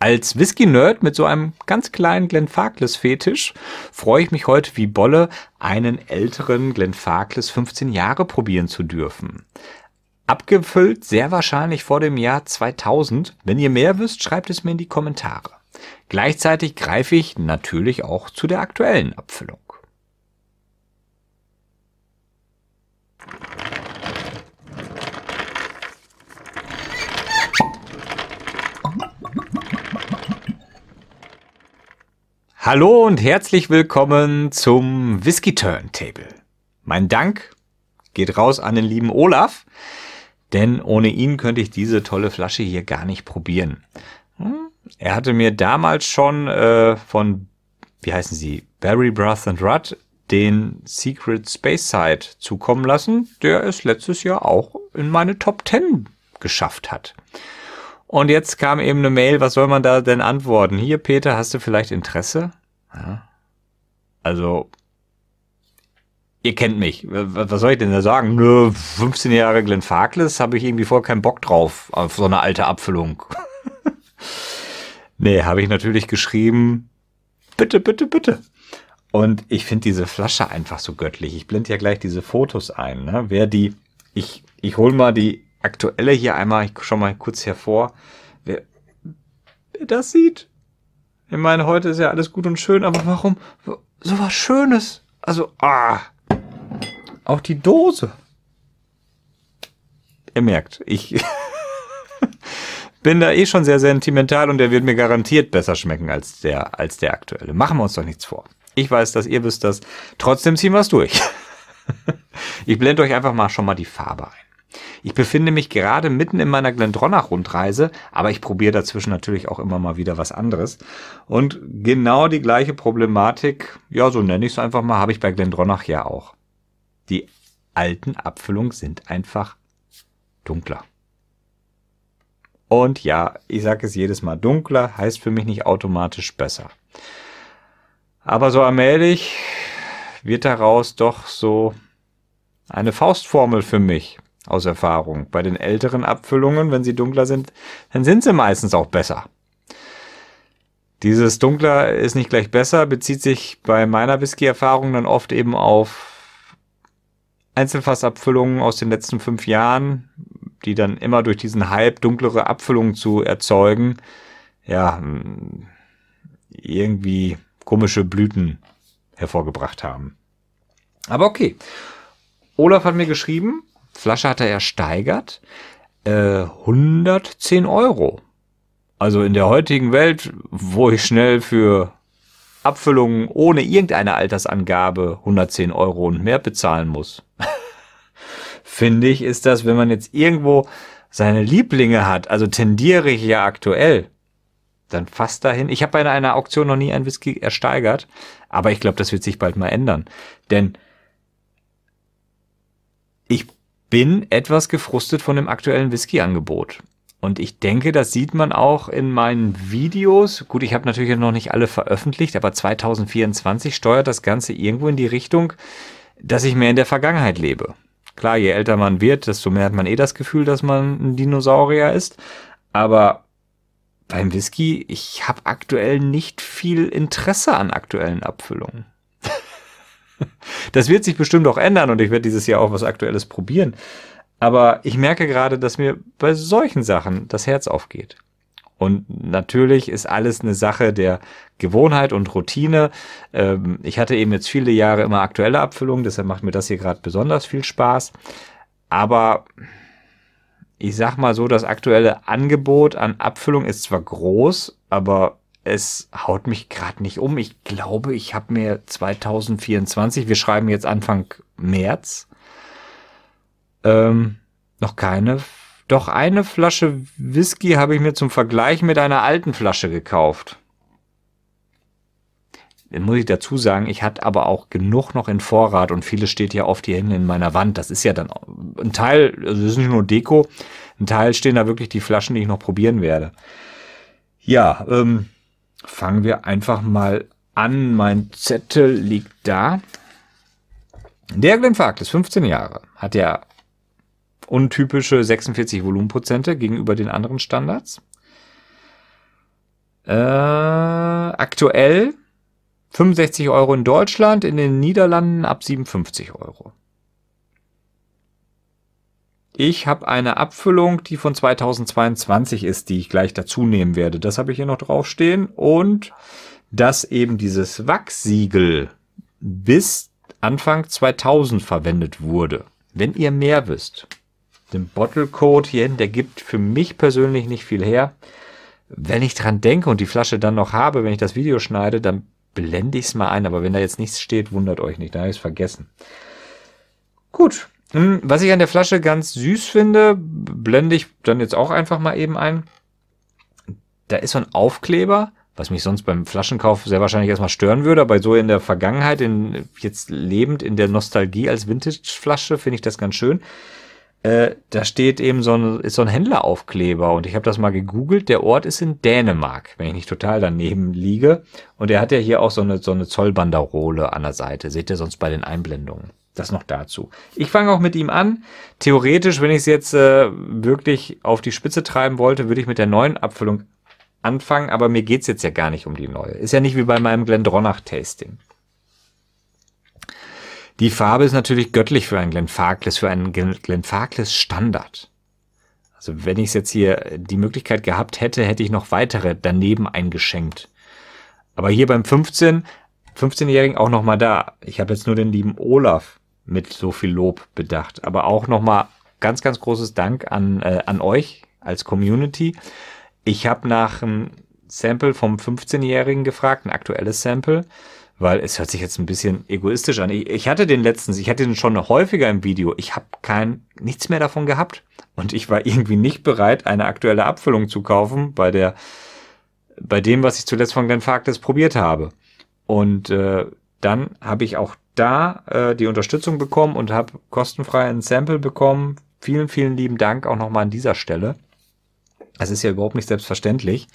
Als Whisky-Nerd mit so einem ganz kleinen Glenfarclas-Fetisch freue ich mich heute wie Bolle, einen älteren Glenfarclas 15 Jahre probieren zu dürfen. Abgefüllt sehr wahrscheinlich vor dem Jahr 2000. Wenn ihr mehr wisst, schreibt es mir in die Kommentare. Gleichzeitig greife ich natürlich auch zu der aktuellen Abfüllung. Hallo und herzlich willkommen zum Whisky Turntable. Mein Dank geht raus an den lieben Olaf, denn ohne ihn könnte ich diese tolle Flasche hier gar nicht probieren. Hm, er hatte mir damals schon äh, von, wie heißen sie, Barry Brath and Rudd den Secret Space Side zukommen lassen, der es letztes Jahr auch in meine Top 10 geschafft hat. Und jetzt kam eben eine Mail, was soll man da denn antworten? Hier, Peter, hast du vielleicht Interesse? Ja. Also, ihr kennt mich. Was soll ich denn da sagen? Nö, 15 Jahre Glenn Farkless habe ich irgendwie voll keinen Bock drauf auf so eine alte Abfüllung. nee, habe ich natürlich geschrieben, bitte, bitte, bitte. Und ich finde diese Flasche einfach so göttlich. Ich blende ja gleich diese Fotos ein. Ne? Wer die, ich, ich hole mal die aktuelle hier einmal, ich schau mal kurz hervor. Wer, wer das sieht, ich meine, heute ist ja alles gut und schön, aber warum so was Schönes? Also, ah. Auch die Dose. Ihr merkt, ich bin da eh schon sehr sentimental und der wird mir garantiert besser schmecken als der, als der aktuelle. Machen wir uns doch nichts vor. Ich weiß dass ihr wisst das. Trotzdem ziehen wir es durch. ich blende euch einfach mal schon mal die Farbe ein. Ich befinde mich gerade mitten in meiner Glendronach-Rundreise, aber ich probiere dazwischen natürlich auch immer mal wieder was anderes. Und genau die gleiche Problematik, ja, so nenne ich es einfach mal, habe ich bei Glendronach ja auch. Die alten Abfüllungen sind einfach dunkler. Und ja, ich sage es jedes Mal, dunkler heißt für mich nicht automatisch besser. Aber so allmählich wird daraus doch so eine Faustformel für mich aus Erfahrung. Bei den älteren Abfüllungen, wenn sie dunkler sind, dann sind sie meistens auch besser. Dieses dunkler ist nicht gleich besser, bezieht sich bei meiner Whisky-Erfahrung dann oft eben auf Einzelfassabfüllungen aus den letzten fünf Jahren, die dann immer durch diesen Hype dunklere Abfüllungen zu erzeugen, ja, irgendwie komische Blüten hervorgebracht haben. Aber okay. Olaf hat mir geschrieben, Flasche hat er ersteigert. äh, 110 Euro. Also in der heutigen Welt, wo ich schnell für Abfüllungen ohne irgendeine Altersangabe 110 Euro und mehr bezahlen muss. Finde ich, ist das, wenn man jetzt irgendwo seine Lieblinge hat, also tendiere ich ja aktuell, dann fast dahin. Ich habe bei einer Auktion noch nie ein Whisky ersteigert, aber ich glaube, das wird sich bald mal ändern. Denn bin etwas gefrustet von dem aktuellen Whisky-Angebot. Und ich denke, das sieht man auch in meinen Videos. Gut, ich habe natürlich noch nicht alle veröffentlicht, aber 2024 steuert das Ganze irgendwo in die Richtung, dass ich mehr in der Vergangenheit lebe. Klar, je älter man wird, desto mehr hat man eh das Gefühl, dass man ein Dinosaurier ist. Aber beim Whisky, ich habe aktuell nicht viel Interesse an aktuellen Abfüllungen. Das wird sich bestimmt auch ändern und ich werde dieses Jahr auch was Aktuelles probieren. Aber ich merke gerade, dass mir bei solchen Sachen das Herz aufgeht. Und natürlich ist alles eine Sache der Gewohnheit und Routine. Ähm, ich hatte eben jetzt viele Jahre immer aktuelle Abfüllungen, deshalb macht mir das hier gerade besonders viel Spaß. Aber ich sag mal so, das aktuelle Angebot an Abfüllung ist zwar groß, aber es haut mich gerade nicht um. Ich glaube, ich habe mir 2024, wir schreiben jetzt Anfang März, ähm, noch keine. Doch eine Flasche Whisky habe ich mir zum Vergleich mit einer alten Flasche gekauft. Dann muss ich dazu sagen, ich hatte aber auch genug noch in Vorrat und vieles steht ja oft hier hinten in meiner Wand. Das ist ja dann ein Teil, also das ist nicht nur Deko, ein Teil stehen da wirklich die Flaschen, die ich noch probieren werde. Ja, ähm, fangen wir einfach mal an. Mein Zettel liegt da. Der Glenfarkt ist 15 Jahre, hat ja untypische 46 Volumenprozente gegenüber den anderen Standards. Äh, aktuell 65 Euro in Deutschland, in den Niederlanden ab 57 Euro. Ich habe eine Abfüllung, die von 2022 ist, die ich gleich dazu nehmen werde. Das habe ich hier noch draufstehen. Und dass eben dieses Wachsiegel bis Anfang 2000 verwendet wurde. Wenn ihr mehr wisst, den Bottle Bottlecode hierhin, der gibt für mich persönlich nicht viel her. Wenn ich dran denke und die Flasche dann noch habe, wenn ich das Video schneide, dann blende ich es mal ein. Aber wenn da jetzt nichts steht, wundert euch nicht, da habe ich es vergessen. Gut, hm, was ich an der Flasche ganz süß finde, blende ich dann jetzt auch einfach mal eben ein. Da ist so ein Aufkleber, was mich sonst beim Flaschenkauf sehr wahrscheinlich erstmal stören würde, aber so in der Vergangenheit, in, jetzt lebend in der Nostalgie als Vintage-Flasche, finde ich das ganz schön. Äh, da steht eben so ein, ist so ein Händleraufkleber und ich habe das mal gegoogelt. Der Ort ist in Dänemark, wenn ich nicht total daneben liege. Und er hat ja hier auch so eine, so eine Zollbanderole an der Seite. Seht ihr sonst bei den Einblendungen. Das noch dazu. Ich fange auch mit ihm an. Theoretisch, wenn ich es jetzt äh, wirklich auf die Spitze treiben wollte, würde ich mit der neuen Abfüllung anfangen, aber mir geht es jetzt ja gar nicht um die neue. Ist ja nicht wie bei meinem Glendronach-Tasting. Die Farbe ist natürlich göttlich für einen Glenfarclas, für einen Glenfarclas-Standard. Also wenn ich es jetzt hier die Möglichkeit gehabt hätte, hätte ich noch weitere daneben eingeschenkt. Aber hier beim 15, 15-Jährigen auch nochmal da. Ich habe jetzt nur den lieben Olaf mit so viel Lob bedacht. Aber auch nochmal ganz, ganz großes Dank an, äh, an euch als Community. Ich habe nach einem Sample vom 15-Jährigen gefragt, ein aktuelles Sample, weil es hört sich jetzt ein bisschen egoistisch an. Ich, ich hatte den letztens, ich hatte den schon häufiger im Video. Ich habe kein nichts mehr davon gehabt und ich war irgendwie nicht bereit, eine aktuelle Abfüllung zu kaufen bei der bei dem, was ich zuletzt von Glenn Farkles probiert habe. Und äh, dann habe ich auch da äh, die Unterstützung bekommen und habe kostenfrei ein Sample bekommen. Vielen, vielen lieben Dank auch nochmal an dieser Stelle. Es ist ja überhaupt nicht selbstverständlich.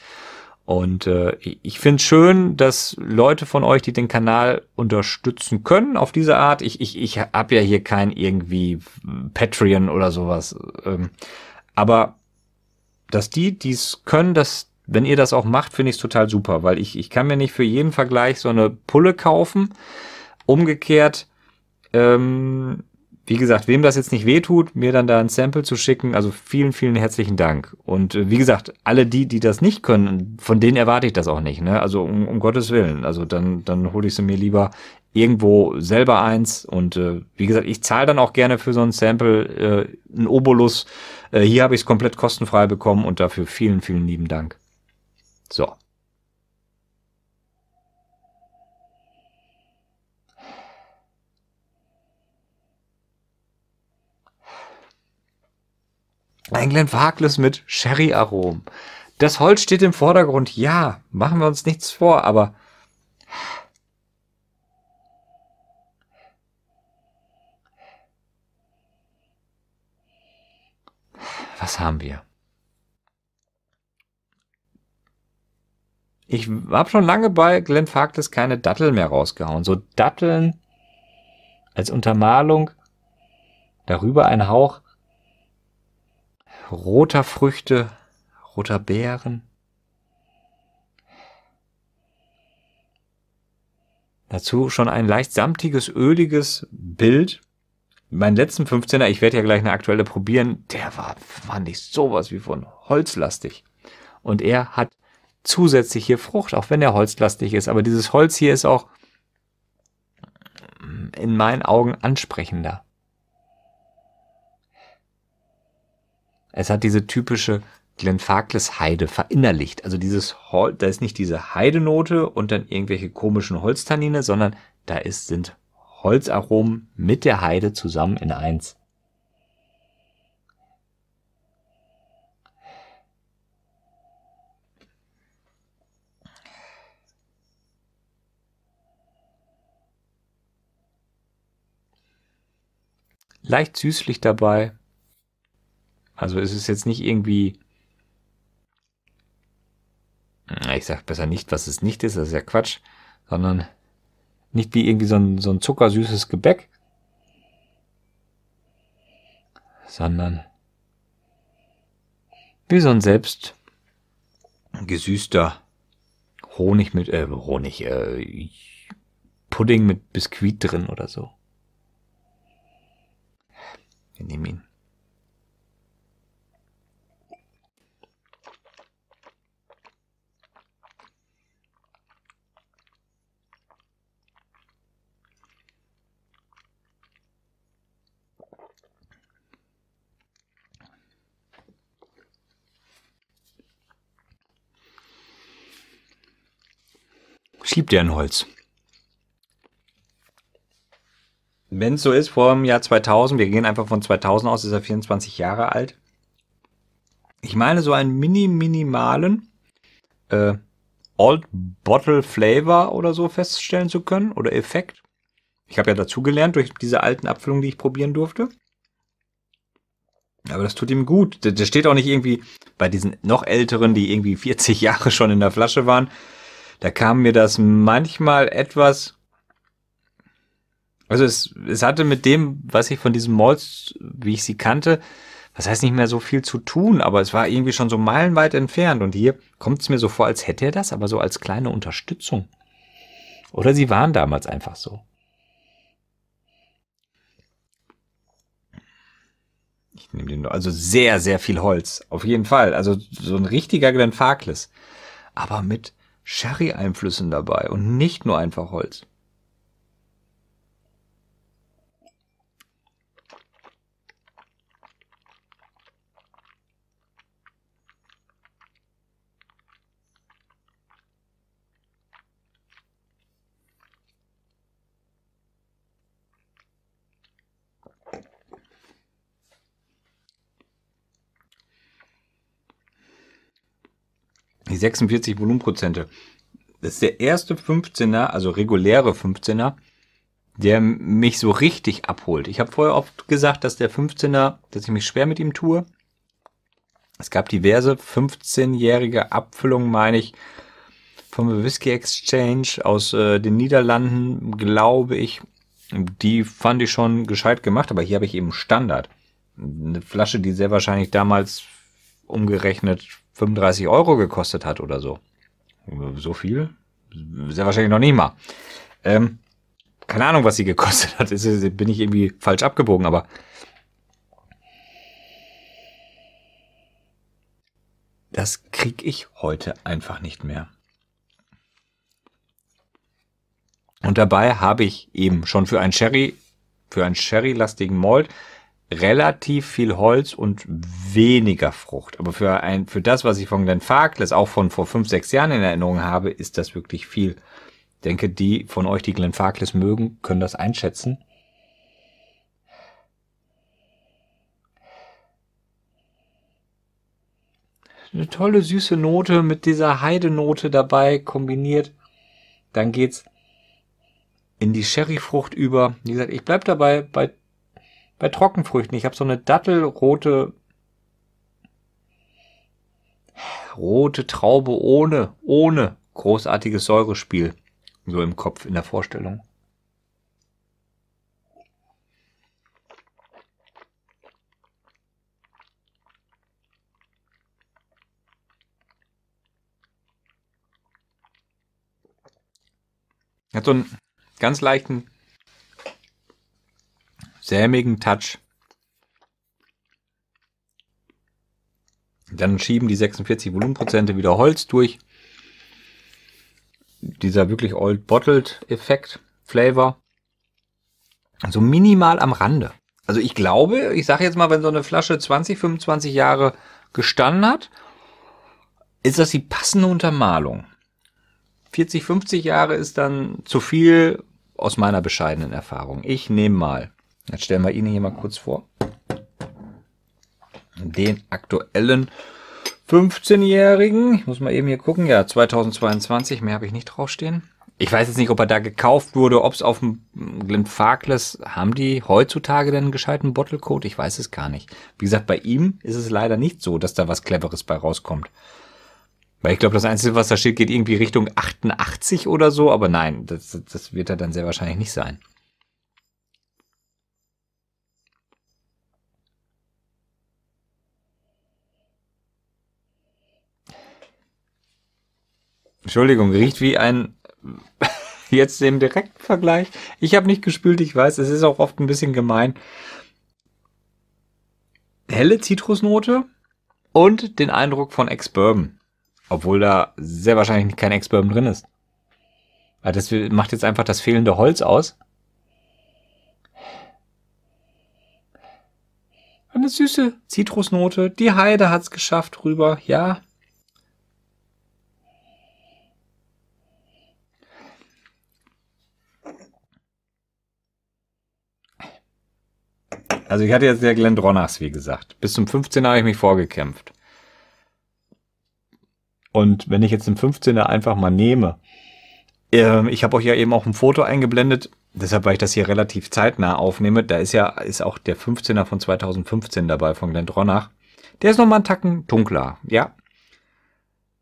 Und äh, ich finde schön, dass Leute von euch, die den Kanal unterstützen können, auf diese Art. Ich, ich, ich habe ja hier kein irgendwie Patreon oder sowas. Ähm, aber dass die, die es können, dass, wenn ihr das auch macht, finde ich es total super, weil ich, ich kann mir nicht für jeden Vergleich so eine Pulle kaufen. Umgekehrt, ähm, wie gesagt, wem das jetzt nicht wehtut, mir dann da ein Sample zu schicken, also vielen, vielen herzlichen Dank. Und äh, wie gesagt, alle die, die das nicht können, von denen erwarte ich das auch nicht, ne? Also um, um Gottes Willen. Also dann, dann hole ich sie mir lieber irgendwo selber eins. Und äh, wie gesagt, ich zahle dann auch gerne für so ein Sample äh, einen Obolus. Äh, hier habe ich es komplett kostenfrei bekommen und dafür vielen, vielen lieben Dank. So. Ein Glenfarclas mit Sherry-Aromen. Das Holz steht im Vordergrund. Ja, machen wir uns nichts vor, aber was haben wir? Ich habe schon lange bei Glenn Farkless keine Datteln mehr rausgehauen. So Datteln als Untermalung, darüber ein Hauch roter Früchte, roter Beeren. Dazu schon ein leicht samtiges, öliges Bild. Mein letzten 15er, ich werde ja gleich eine aktuelle probieren, der war, fand ich sowas wie von holzlastig. Und er hat zusätzlich hier Frucht, auch wenn er holzlastig ist. Aber dieses Holz hier ist auch mm, in meinen Augen ansprechender. Es hat diese typische Glenfarclas Heide verinnerlicht. Also dieses Hol da ist nicht diese Heidenote und dann irgendwelche komischen Holztannine, sondern da ist, sind Holzaromen mit der Heide zusammen in eins. Leicht süßlich dabei, also es ist jetzt nicht irgendwie. Ich sag besser nicht, was es nicht ist, das ist ja Quatsch, sondern nicht wie irgendwie so ein, so ein zuckersüßes Gebäck, sondern wie so ein selbst gesüßter Honig mit, äh, Honig, äh, Pudding mit Biskuit drin oder so. Wir nehmen ihn. schiebt er ein Holz. Wenn es so ist, vor dem Jahr 2000, wir gehen einfach von 2000 aus, ist er 24 Jahre alt. Ich meine so einen mini minimalen äh, Old Bottle Flavor oder so feststellen zu können oder Effekt. Ich habe ja dazugelernt durch diese alten Abfüllungen, die ich probieren durfte. Aber das tut ihm gut. Das steht auch nicht irgendwie bei diesen noch älteren, die irgendwie 40 Jahre schon in der Flasche waren da kam mir das manchmal etwas. Also es, es hatte mit dem, was ich von diesen Malls, wie ich sie kannte, was heißt nicht mehr so viel zu tun, aber es war irgendwie schon so meilenweit entfernt. Und hier kommt es mir so vor, als hätte er das, aber so als kleine Unterstützung. Oder sie waren damals einfach so. Ich nehme den, nur. also sehr, sehr viel Holz. Auf jeden Fall. Also so ein richtiger Glenfarkles. Aber mit, Sherry-Einflüssen dabei und nicht nur einfach Holz. 46 Volumenprozente. Das ist der erste 15er, also reguläre 15er, der mich so richtig abholt. Ich habe vorher oft gesagt, dass der 15er, dass ich mich schwer mit ihm tue. Es gab diverse 15-jährige Abfüllungen, meine ich, vom Whisky Exchange aus äh, den Niederlanden, glaube ich. Die fand ich schon gescheit gemacht, aber hier habe ich eben Standard. Eine Flasche, die sehr wahrscheinlich damals umgerechnet 35 Euro gekostet hat oder so. So viel? Sehr wahrscheinlich noch nie mal. Ähm, keine Ahnung, was sie gekostet hat. bin ich irgendwie falsch abgebogen, aber. Das krieg ich heute einfach nicht mehr. Und dabei habe ich eben schon für einen Sherry, für einen Sherry-lastigen Malt relativ viel Holz und weniger Frucht. Aber für ein, für das, was ich von Glenn Farkless auch von vor fünf, sechs Jahren in Erinnerung habe, ist das wirklich viel. Ich denke, die von euch, die Glenn Farkless mögen, können das einschätzen. Eine tolle süße Note mit dieser Heidenote dabei kombiniert. Dann geht's in die Sherryfrucht über. Wie gesagt, ich bleib dabei bei bei Trockenfrüchten. Ich habe so eine dattelrote rote Traube ohne, ohne großartiges Säurespiel. So im Kopf, in der Vorstellung. Hat so einen ganz leichten sämigen Touch. Dann schieben die 46 Volumenprozente wieder Holz durch. Dieser wirklich Old Bottled Effekt, Flavor. So minimal am Rande. Also ich glaube, ich sage jetzt mal, wenn so eine Flasche 20, 25 Jahre gestanden hat, ist das die passende Untermalung. 40, 50 Jahre ist dann zu viel aus meiner bescheidenen Erfahrung. Ich nehme mal Jetzt stellen wir ihn hier mal kurz vor. Den aktuellen 15-Jährigen. Ich muss mal eben hier gucken. Ja, 2022, mehr habe ich nicht draufstehen. Ich weiß jetzt nicht, ob er da gekauft wurde, ob es auf dem Glenfarclas, haben die heutzutage denn einen gescheiten Bottlecode? Ich weiß es gar nicht. Wie gesagt, bei ihm ist es leider nicht so, dass da was Cleveres bei rauskommt. Weil ich glaube, das Einzige, was da steht, geht irgendwie Richtung 88 oder so, aber nein, das, das wird er dann sehr wahrscheinlich nicht sein. Entschuldigung, riecht wie ein jetzt im direkten Vergleich. Ich habe nicht gespült, ich weiß, es ist auch oft ein bisschen gemein. Helle Zitrusnote und den Eindruck von Ex-Bourbon. Obwohl da sehr wahrscheinlich kein Ex-Bourbon drin ist. Weil Das macht jetzt einfach das fehlende Holz aus. Eine süße Zitrusnote. Die Heide hat's geschafft rüber. Ja, Also ich hatte jetzt der Glenn Dronnachs, wie gesagt. Bis zum 15er habe ich mich vorgekämpft. Und wenn ich jetzt den 15er einfach mal nehme, äh, ich habe euch ja eben auch ein Foto eingeblendet, deshalb, weil ich das hier relativ zeitnah aufnehme, da ist ja ist auch der 15er von 2015 dabei von Glenn Dronnach. Der ist nochmal einen Tacken dunkler, ja.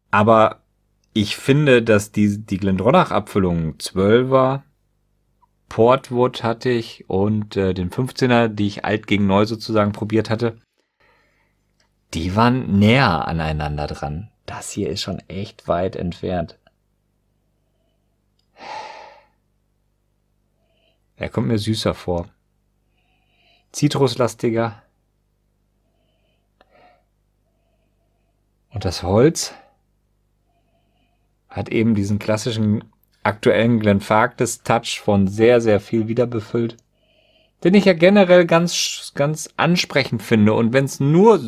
Aber ich finde, dass die, die Glendronach-Abfüllung 12er, Portwood hatte ich und äh, den 15er, die ich alt gegen neu sozusagen probiert hatte. Die waren näher aneinander dran. Das hier ist schon echt weit entfernt. Er kommt mir süßer vor. Zitruslastiger. Und das Holz hat eben diesen klassischen aktuellen Glenfarctis Touch von sehr, sehr viel wiederbefüllt, den ich ja generell ganz, ganz ansprechend finde. Und wenn es nur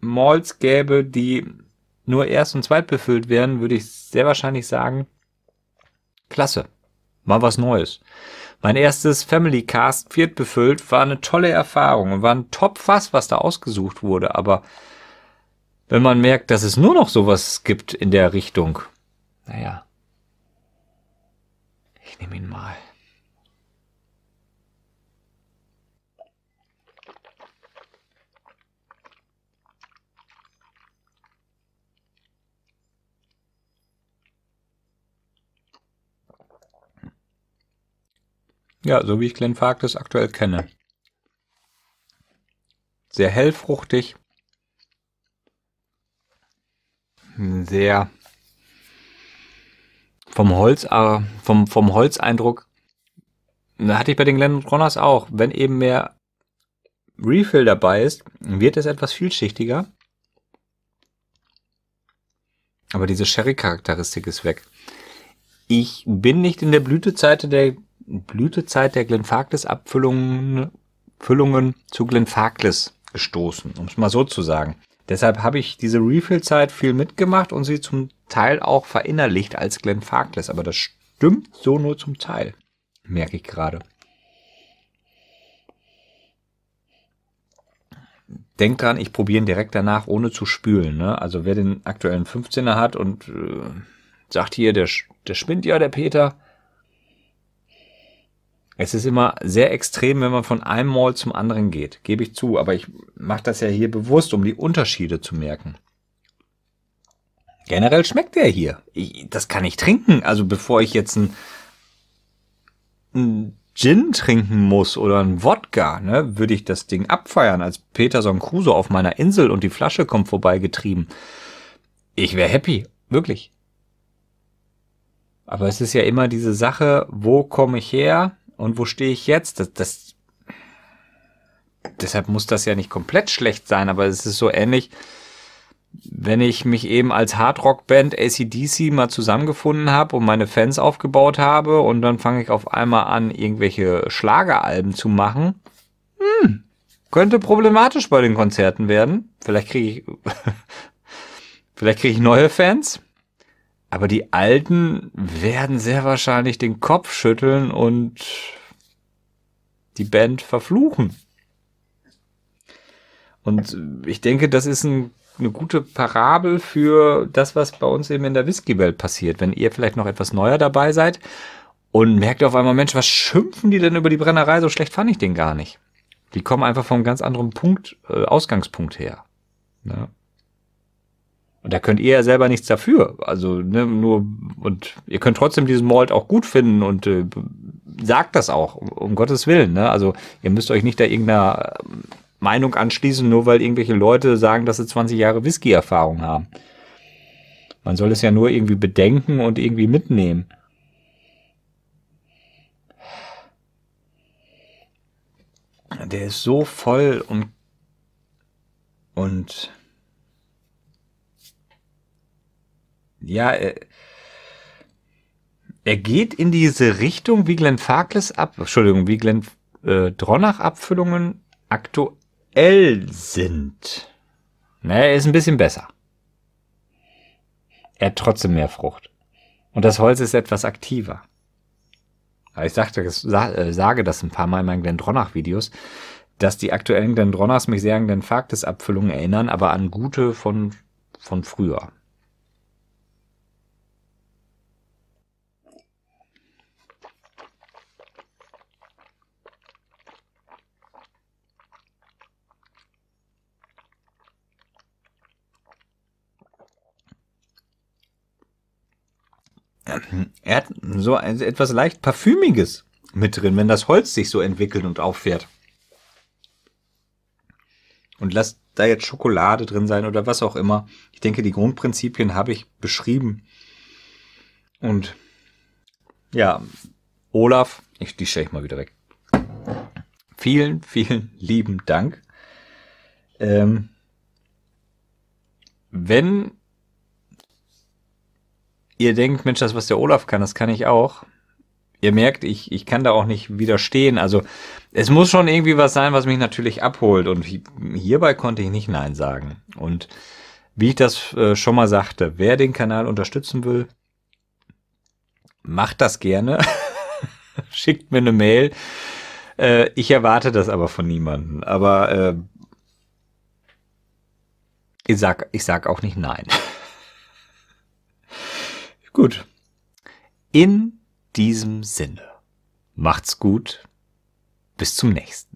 Malls gäbe, die nur erst und zweit befüllt wären, würde ich sehr wahrscheinlich sagen, klasse, mal was Neues. Mein erstes Family Cast viert befüllt war eine tolle Erfahrung und war ein Top-Fass, was da ausgesucht wurde. Aber wenn man merkt, dass es nur noch sowas gibt in der Richtung, naja, nehme ihn mal. Ja, so wie ich Glenfarktis aktuell kenne. Sehr hellfruchtig. Sehr vom Holz, äh, vom, vom Holzeindruck hatte ich bei den Glen Ronners auch. Wenn eben mehr Refill dabei ist, wird es etwas vielschichtiger. Aber diese Sherry-Charakteristik ist weg. Ich bin nicht in der Blütezeit der Blütezeit der Glenfarklis-Abfüllungen Füllungen zu Glenfarklis gestoßen, um es mal so zu sagen. Deshalb habe ich diese Refill-Zeit viel mitgemacht und sie zum Teil auch verinnerlicht als Glenn Farkless, aber das stimmt so nur zum Teil, merke ich gerade. Denk dran, ich probiere ihn direkt danach ohne zu spülen. Ne? Also wer den aktuellen 15er hat und äh, sagt hier, der, der spinnt ja, der Peter. Es ist immer sehr extrem, wenn man von einem Mall zum anderen geht, gebe ich zu. Aber ich mache das ja hier bewusst, um die Unterschiede zu merken. Generell schmeckt der hier. Ich, das kann ich trinken. Also bevor ich jetzt ein, Gin trinken muss oder ein Wodka, ne, würde ich das Ding abfeiern, als Peterson Crusoe auf meiner Insel und die Flasche kommt vorbeigetrieben. Ich wäre happy, wirklich. Aber es ist ja immer diese Sache, wo komme ich her und wo stehe ich jetzt? Das, das, deshalb muss das ja nicht komplett schlecht sein, aber es ist so ähnlich, wenn ich mich eben als Hardrock-Band ACDC mal zusammengefunden habe und meine Fans aufgebaut habe und dann fange ich auf einmal an, irgendwelche Schlageralben zu machen, hm, könnte problematisch bei den Konzerten werden. Vielleicht kriege ich, vielleicht kriege ich neue Fans. Aber die Alten werden sehr wahrscheinlich den Kopf schütteln und die Band verfluchen. Und ich denke, das ist ein eine gute Parabel für das, was bei uns eben in der Whisky-Welt passiert. Wenn ihr vielleicht noch etwas neuer dabei seid und merkt auf einmal, Mensch, was schimpfen die denn über die Brennerei? So schlecht fand ich den gar nicht. Die kommen einfach vom ganz anderen Punkt, äh, Ausgangspunkt her. Ne? Und da könnt ihr ja selber nichts dafür. Also, ne, nur, und ihr könnt trotzdem diesen Malt auch gut finden und äh, sagt das auch, um, um Gottes Willen. Ne? Also, ihr müsst euch nicht da irgendeiner. Äh, Meinung anschließen, nur weil irgendwelche Leute sagen, dass sie 20 Jahre Whisky-Erfahrung haben. Man soll es ja nur irgendwie bedenken und irgendwie mitnehmen. Der ist so voll und und ja, er, er geht in diese Richtung wie Glenn Farkless ab, Entschuldigung, wie Glenn äh, Dronach Abfüllungen aktuell L sind. Ne, ist ein bisschen besser. Er hat trotzdem mehr Frucht. Und das Holz ist etwas aktiver. Aber ich sagte, äh, sage das ein paar Mal in meinen Glendronach-Videos, dass die aktuellen Glendronachs mich sehr an Glenfarctis-Abfüllungen erinnern, aber an gute von, von früher. er hat so etwas leicht Parfümiges mit drin, wenn das Holz sich so entwickelt und auffährt. Und lasst da jetzt Schokolade drin sein oder was auch immer. Ich denke, die Grundprinzipien habe ich beschrieben. Und ja, Olaf, ich, die stelle ich mal wieder weg. Vielen, vielen lieben Dank. Ähm, wenn ihr denkt, Mensch, das, was der Olaf kann, das kann ich auch. Ihr merkt, ich, ich kann da auch nicht widerstehen. Also es muss schon irgendwie was sein, was mich natürlich abholt. Und hierbei konnte ich nicht Nein sagen. Und wie ich das äh, schon mal sagte, wer den Kanal unterstützen will, macht das gerne. Schickt mir eine Mail. Äh, ich erwarte das aber von niemandem. Aber äh, ich, sag, ich sag auch nicht Nein. Gut. In diesem Sinne, macht's gut. Bis zum nächsten.